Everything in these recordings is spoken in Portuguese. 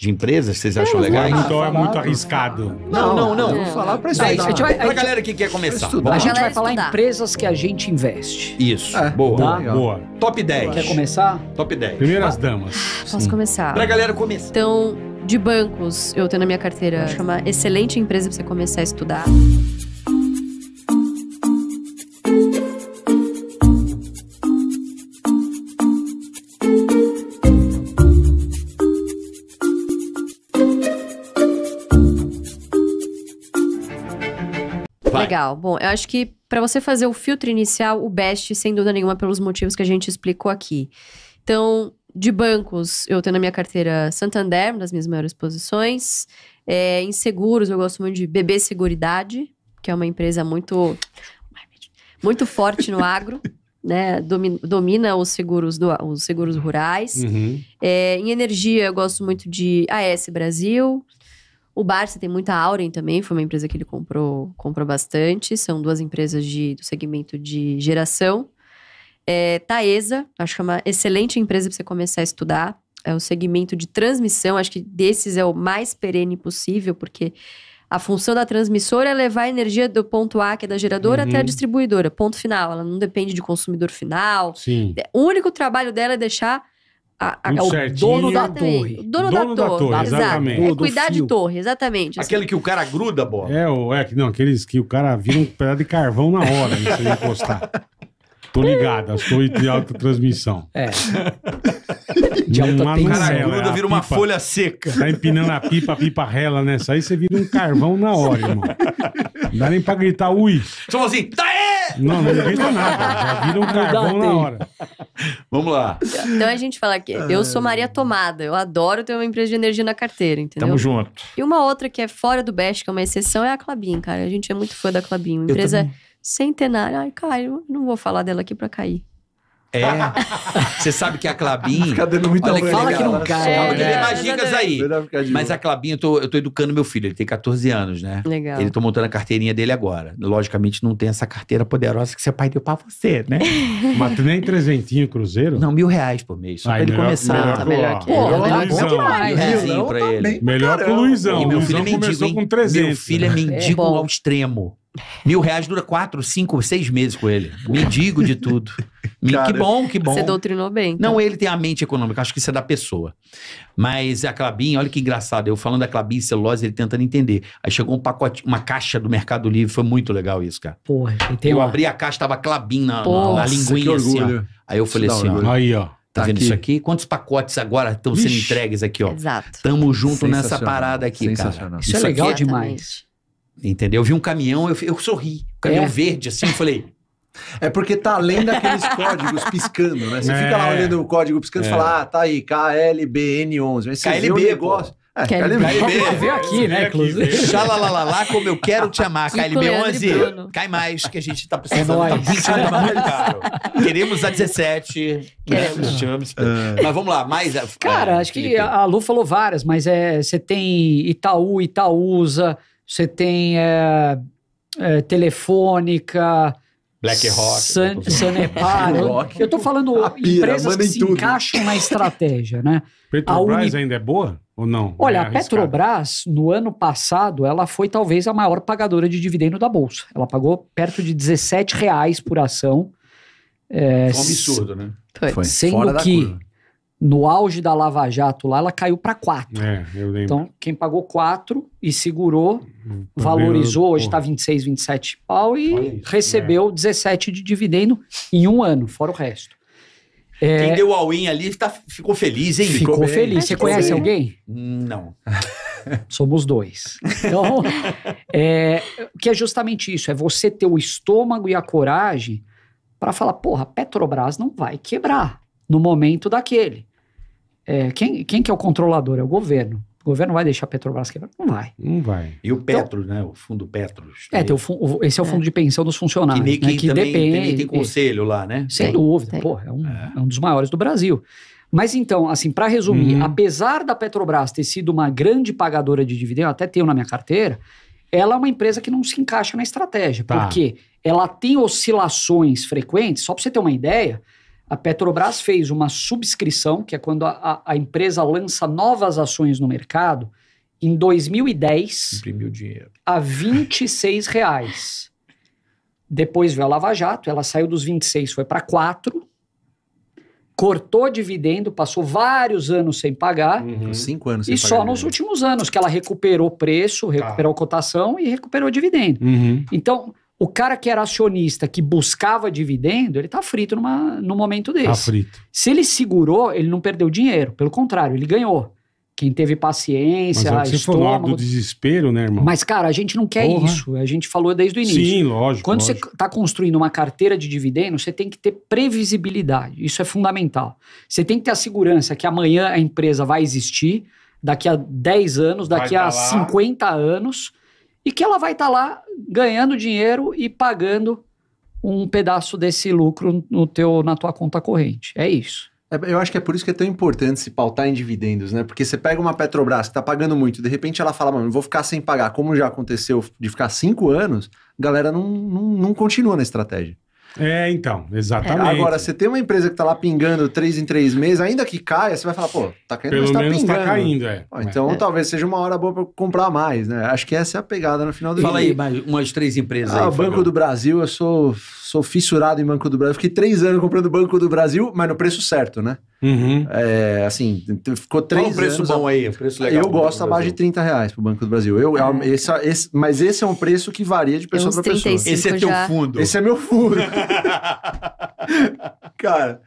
de empresas, vocês acham é, legais? Então é muito arriscado. Não, não, não. Vou falar pra estudar. a gente vai, pra galera que quer começar. A gente vai falar estudar. empresas que a gente investe. Isso. É. Boa. Tá? Boa. Top 10. Quer começar? Top 10. Primeiras damas. Posso Sim. começar? Pra galera começar. Então, de bancos, eu tenho na minha carteira, chama Excelente Empresa para você começar a estudar. Legal. Bom, eu acho que para você fazer o filtro inicial, o best, sem dúvida nenhuma, pelos motivos que a gente explicou aqui. Então, de bancos, eu tenho na minha carteira Santander, das minhas maiores posições. É, em seguros, eu gosto muito de BB Seguridade, que é uma empresa muito, muito forte no agro. Né, domina os seguros, do, os seguros rurais. Uhum. É, em energia, eu gosto muito de AS Brasil, o Barça tem muita Auren também, foi uma empresa que ele comprou, comprou bastante. São duas empresas de, do segmento de geração. É, Taesa, acho que é uma excelente empresa para você começar a estudar. É o segmento de transmissão, acho que desses é o mais perene possível, porque a função da transmissora é levar a energia do ponto A, que é da geradora, uhum. até a uhum. distribuidora. Ponto final. Ela não depende de consumidor final. Sim. O único trabalho dela é deixar a, a, é o dono da torre. O dono, dono da, da, torre. exatamente. É cuidar de torre, exatamente. Assim. Aquele que o cara gruda a bola. É, o, é, não, aqueles que o cara vira um pedaço de carvão na hora, né, se ele encostar. Tô ligado, as torres de alta transmissão. É. De alta uma tensão. Cara, gruda, é vira uma pipa, folha seca. Tá empinando a pipa, a pipa rela nessa. Aí você vira um carvão na hora, irmão. Não dá nem pra gritar, ui. Só assim, tá aí! Não, não inventa nada. Já um carvão na hora. Vamos lá. Então a gente fala que eu sou Maria Tomada. Eu adoro ter uma empresa de energia na carteira, entendeu? Tamo junto. E uma outra que é fora do Best, que é uma exceção, é a Clabin, cara. A gente é muito fã da Clabin. Uma empresa centenária. Ai, cara, eu não vou falar dela aqui pra cair. É. Você sabe que a Clabin. Fica dando muita olha, fala que não cai. Calma, é, que mais dicas aí. Mas a Clabin, eu tô, eu tô educando meu filho. Ele tem 14 anos, né? Legal. Ele tô montando a carteirinha dele agora. Logicamente, não tem essa carteira poderosa que seu pai deu pra você, né? Mas tu nem trezentinho cruzeiro? Não, mil reais por mês. Só pra ele melhor, começar. Melhor, tá melhor que Pô, melhor Luizão. Demais, é, sim, pra ele. Melhor que o Luizão. E meu filho é Luizão é mendigo, Com 300, meu né? filho é mendigo é ao extremo. Mil reais dura quatro, cinco, seis meses com ele. Mendigo de tudo. Cara, que bom, que bom. Você doutrinou bem. Então. Não, ele tem a mente econômica, acho que isso é da pessoa. Mas é a Clabin, olha que engraçado, eu falando da Clabin celulose, ele tentando entender. Aí chegou um pacote, uma caixa do Mercado Livre, foi muito legal isso, cara. Porra, entendeu? Eu abri a caixa, tava Clabin na, na linguinha, assim, ó. Aí eu falei assim, ó. Aí, ó. Tá, tá vendo aqui. isso aqui? Quantos pacotes agora estão sendo entregues aqui, ó? Exato. Tamo junto nessa parada aqui, cara. Isso, isso é legal aqui, demais. Entendeu? Eu vi um caminhão, eu, eu sorri. Um caminhão é. verde, assim, eu falei... É porque tá além daqueles códigos piscando, né? Você é. fica lá é. olhando o código piscando e é. fala, ah, tá aí, KLBN11. Mas você KLB, vê o negócio... É, KLB. KLB. Veio aqui, né, inclusive. Xalalalala, como eu quero te amar. KLB11, cai mais, que a gente tá é precisando. É nóis. tá muito caro. Queremos a 17. Né? Queremos. É. Mas vamos lá, mais... Cara, acho que a Lu falou várias, mas você tem Itaú, Itaúsa, você tem é, Telefônica... BlackRock. San, Sanepar. eu estou falando empresas que se tudo. encaixam na estratégia, né? Petrobras Uni... ainda é boa ou não? Olha, é a Petrobras, no ano passado, ela foi talvez a maior pagadora de dividendo da Bolsa. Ela pagou perto de 17 reais por ação. É, foi um absurdo, né? Foi. Sendo Fora que no auge da Lava Jato lá, ela caiu para quatro. É, então, quem pagou quatro e segurou, hum, valorizou, hoje está 26, 27 pau e isso, recebeu é. 17 de dividendo em um ano, fora o resto. É, quem deu all-in ali tá, ficou feliz, hein? Ficou, ficou feliz. Você conhece alguém? Não. Somos dois. Então, é, que é justamente isso: é você ter o estômago e a coragem para falar, porra, Petrobras não vai quebrar no momento daquele. É, quem, quem que é o controlador? É o governo. O governo vai deixar a Petrobras quebrar? Não vai. Não vai. E o então- Petro, então, né? O fundo Petros. É, tem o, esse é o é. fundo é. de pensão dos funcionários. Que, né, que, também, depende. Também tem conselho lá, né? Sem tem, dúvida. Tem. Pô, é um, é. é um, dos maiores do Brasil. Mas então, assim, para resumir, uhum. apesar da Petrobras ter sido uma grande pagadora de dividendos, até tenho na minha carteira, ela é uma empresa que não se encaixa na estratégia. Tá. Porque ela tem oscilações frequentes, só para você ter uma ideia, a Petrobras fez uma subscrição, que é quando a, a empresa lança novas ações no mercado, em 2010. Imprimiu dinheiro. A 26 reais. Depois veio a Lava Jato, ela saiu dos 26, foi para 4. Cortou dividendo, passou vários anos sem pagar. Uhum. Cinco anos sem E só nos últimos anos que ela recuperou preço, tá. recuperou tá. cotação e recuperou dividendo. Uhum. Então, o cara que era acionista, que buscava dividendo, ele tá frito numa, num momento tá desse. Tá frito. Se ele segurou, ele não perdeu dinheiro. Pelo contrário, ele ganhou. Quem teve paciência, Mas é estômago... Você falou do desespero, né, irmão? Mas, cara, a gente não quer Porra. isso. A gente falou desde o início. Sim, lógico. Quando lógico. você tá construindo uma carteira de dividendo, você tem que ter previsibilidade. Isso é fundamental. Você tem que ter a segurança que amanhã a empresa vai existir, daqui a 10 anos, daqui a tá lá. 50 anos e que ela vai estar tá lá ganhando dinheiro e pagando um pedaço desse lucro no teu, na tua conta corrente. É isso. É, eu acho que é por isso que é tão importante se pautar em dividendos, né? Porque você pega uma Petrobras que está pagando muito, de repente ela fala, mano, vou ficar sem pagar, como já aconteceu de ficar cinco anos, a galera não, não, não continua na estratégia. É, então, exatamente. É, agora, você tem uma empresa que está lá pingando três em três meses, ainda que caia, você vai falar, pô, tá caindo, Pelo mas tá menos tá pingando. tá caindo, é. então, é. talvez seja uma hora boa para comprar mais, né? Acho que essa é a pegada no final do Fala dia. Fala aí, mais umas três empresas ah, aí. Banco do Brasil, eu sou, sou fissurado em Banco do Brasil. Fiquei três anos comprando Banco do Brasil, mas no preço certo, né? Uhum. É, assim, ficou três Qual o preço anos, bom aí? Preço legal eu gosto abaixo de 30 reais pro Banco do Brasil. Eu, é é. esse, esse, mas esse é um preço que varia de pessoa é para pessoa. Esse é já... teu fundo. Esse é meu fundo. Cara,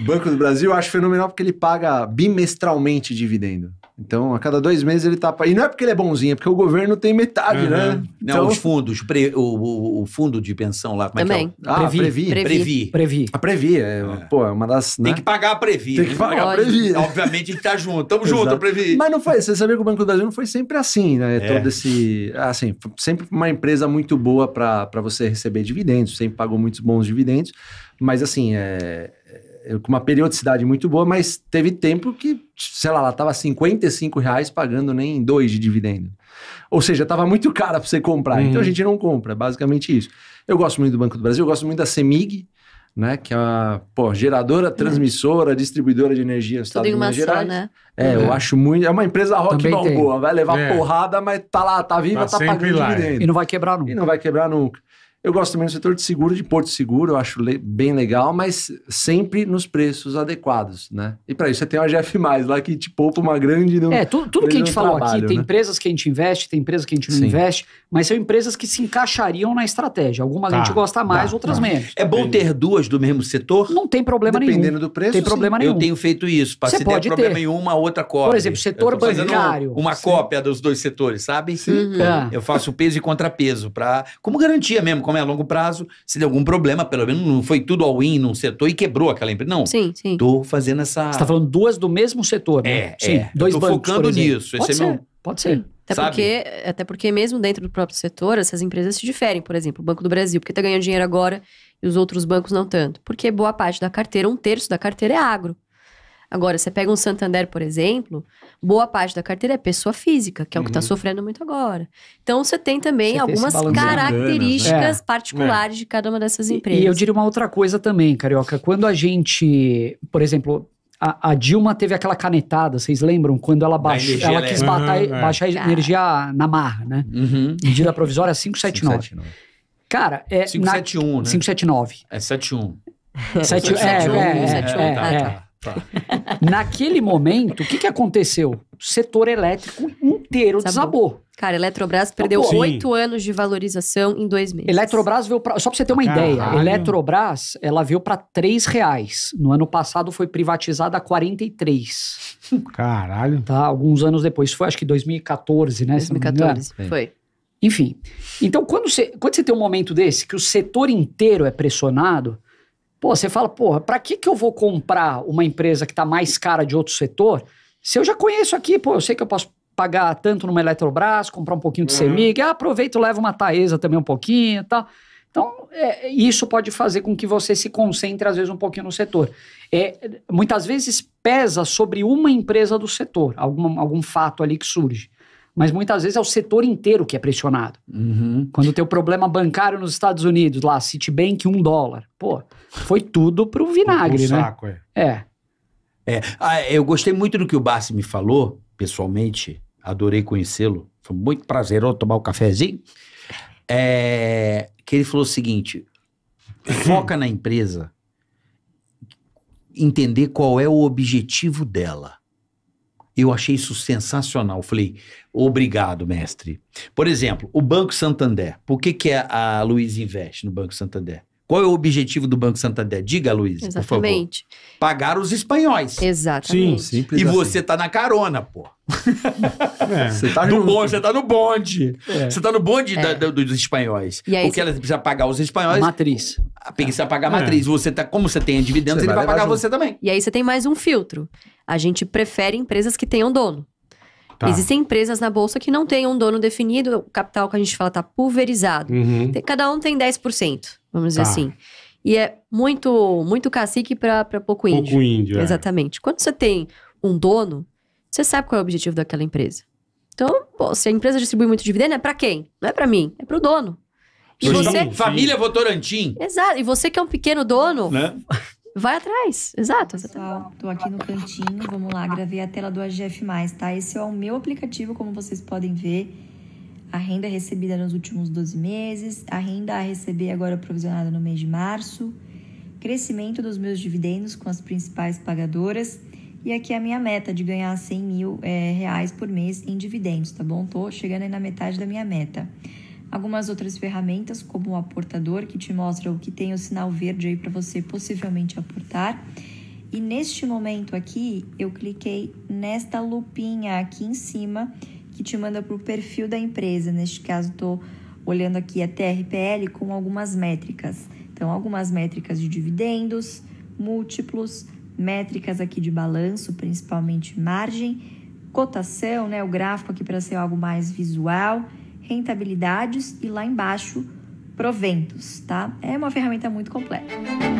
Banco do Brasil eu acho fenomenal porque ele paga bimestralmente dividendo. Então, a cada dois meses ele tá. E não é porque ele é bonzinho, é porque o governo tem metade, né? uhum. né? Então... Não, os fundos, pre... o, o, o, fundo de pensão lá, como é Também. é que é? Ah, Previ. Previ. Previ. Previ. A Previ, é, é. Pô, é uma das. Né? Tem que pagar a Previ. Tem que né? pagar Pode. a Previ. Obviamente a gente tá junto, tamo junto, a Previ. Mas não foi, você sabia que o Banco do Brasil não foi sempre assim, né? É. Todo esse. Assim, sempre uma empresa muito boa para você receber dividendos, sempre pagou muitos bons dividendos. Mas assim, é, com uma periodicidade muito boa, mas teve tempo que, sei lá, ela estava 55 reais pagando nem dois de dividendo. Ou seja, estava muito cara para você comprar. Uhum. Então a uhum. gente não compra, é basicamente isso. Eu gosto muito do Banco do Brasil, eu gosto muito da Semig, né? Que é a geradora, uhum. transmissora, uhum. distribuidora de energia no Tudo estado em uma de Minas só, Gerais. Né? É, uhum. eu acho muito. É uma empresa rock boa, vai levar é. porrada, mas tá lá, tá viva, tá, tá pagando lá. É. dividendo. E não vai quebrar nunca. E não vai quebrar nunca. Eu gosto também do setor de seguro, de porto seguro, eu acho le bem legal, mas sempre nos preços adequados, né? E para isso você tem uma GF+, lá que te poupa uma grande... não é, tu, tudo que a gente falou trabalho, aqui, tem né? empresas que a gente investe, tem empresas que a gente não Sim. investe, mas são empresas que se encaixariam na estratégia. Algumas tá, a gente tá, gosta tá, mais, tá, outras tá. menos. É bom ter duas do mesmo setor? Não tem problema Dependendo nenhum. Dependendo do preço? Tem problema nenhum. Eu tenho feito isso. Pra, se pode der problema ter. em uma, a outra cópia. Por exemplo, setor bancário. Uma sim. cópia dos dois setores, sabe? Sim. Uhum. Eu faço peso e contrapeso para Como garantia mesmo, como é a longo prazo. Se de algum problema, pelo menos não foi tudo all-in num setor e quebrou aquela empresa. Não. Sim, sim. Tô fazendo essa. Você tá falando duas do mesmo setor, né? É, sim. É. Dois Eu tô bancos, focando nisso. É pode Esse ser. é meu. Pode ser. Até porque, até porque, mesmo dentro do próprio setor, essas empresas se diferem. Por exemplo, o Banco do Brasil, porque está ganhando dinheiro agora e os outros bancos não tanto. Porque boa parte da carteira, um terço da carteira é agro. Agora, você pega um Santander, por exemplo, boa parte da carteira é pessoa física, que é o que está uhum. sofrendo muito agora. Então você tem também você algumas tem né? características andanas, né? particulares é. de cada uma dessas empresas. E, e eu diria uma outra coisa também, Carioca. Quando a gente, por exemplo, a, a, Dilma teve aquela canetada, vocês lembram? Quando ela, baix, ela quis uhum, batar, é. baixar a energia na marra, né? Uhum. Medida provisória 579. 579. Cara, é. 571, na, né? 579. É 71. 7, 7, 7, 1, é, 1, é, 1, é, 7, 1, é, tá, é, ah, tá. Tá. Naquele momento, o que, que aconteceu? O setor elétrico inteiro desabou. desabou. Cara, a Eletrobras perdeu oito anos de valorização em dois meses. Eletrobras veio Só para você ter uma Caralho. ideia, Eletrobras ela veio para três reais. No ano passado foi privatizada a 43. Caralho. Tá, alguns anos depois. Foi acho que 2014, né? 2014, é. foi. Enfim. Então, quando você, quando você tem um momento desse, que o setor inteiro é pressionado, Pô, você fala, porra, pra que, que eu vou comprar uma empresa que tá mais cara de outro setor? Se eu já conheço aqui, pô, eu sei que eu posso pagar tanto numa Eletrobras, comprar um pouquinho de uhum. CEMIG, ah, aproveito, levo uma Taesa também um pouquinho e tal. Então, é, é isso pode fazer com que você se concentre, às vezes, um pouquinho no setor. É, muitas vezes pesa sobre uma empresa do setor, algum algum fato ali que surge mas muitas vezes é o setor inteiro que é pressionado. Uhum. Quando tem o problema bancário nos Estados Unidos, lá, Citibank, um dólar. Pô, foi tudo pro vinagre, pro, pro né? Saco, é. é. é. Ah, eu gostei muito do que o Bassi me falou, pessoalmente. Adorei conhecê-lo. Foi muito prazeroso tomar o um cafezinho. É, que ele falou o seguinte: foca na empresa, entender qual é o objetivo dela. Eu achei isso sensacional. Falei, obrigado, mestre. Por exemplo, o Banco Santander. Por que, que a, a Luiz investe no Banco Santander? Qual é o objetivo do Banco Santander? Diga, Luiz, por favor. Pagar os espanhóis. Exatamente. Sim, simples E assim. você tá na carona, pô. É. Você tá no bonde, você tá no bonde. É. tá no bonde é. da, dos espanhóis. E aí, porque você... ela precisa pagar os espanhóis. matriz. A ah, precisa pagar a é. matriz. Você tá, como você tem dividendos, ele vai, vai pagar junto. você também. E aí você tem mais um filtro. A gente prefere empresas que tenham dono. Tá. Existem empresas na bolsa que não têm um dono definido, o capital que a gente fala tá pulverizado. Uhum. Cada um tem 10% vamos tá. dizer assim. E é muito muito cacique para pouco índio. Pouco índio, é. Exatamente. Quando você tem um dono, você sabe qual é o objetivo daquela empresa. Então, pô, se a empresa distribui muito dividendo, é para quem? Não é para mim, é para o dono. E você... Família Votorantim. Exato. E você que é um pequeno dono, né? vai atrás. Exato. Pessoal, tô aqui no cantinho. Vamos lá, gravei a tela do AGF+, tá? Esse é o meu aplicativo, como vocês podem ver a renda recebida nos últimos 12 meses, a renda a receber agora provisionada no mês de março, crescimento dos meus dividendos com as principais pagadoras e aqui é a minha meta de ganhar 100 mil é, reais por mês em dividendos, tá bom? Tô chegando aí na metade da minha meta. Algumas outras ferramentas, como o aportador, que te mostra o que tem o sinal verde aí para você possivelmente aportar. E neste momento aqui, eu cliquei nesta lupinha aqui em cima que te manda para o perfil da empresa. Neste caso, estou olhando aqui a TRPL com algumas métricas. Então, algumas métricas de dividendos, múltiplos, métricas aqui de balanço, principalmente margem, cotação, né, o gráfico aqui para ser algo mais visual, rentabilidades e lá embaixo proventos, tá? É uma ferramenta muito completa.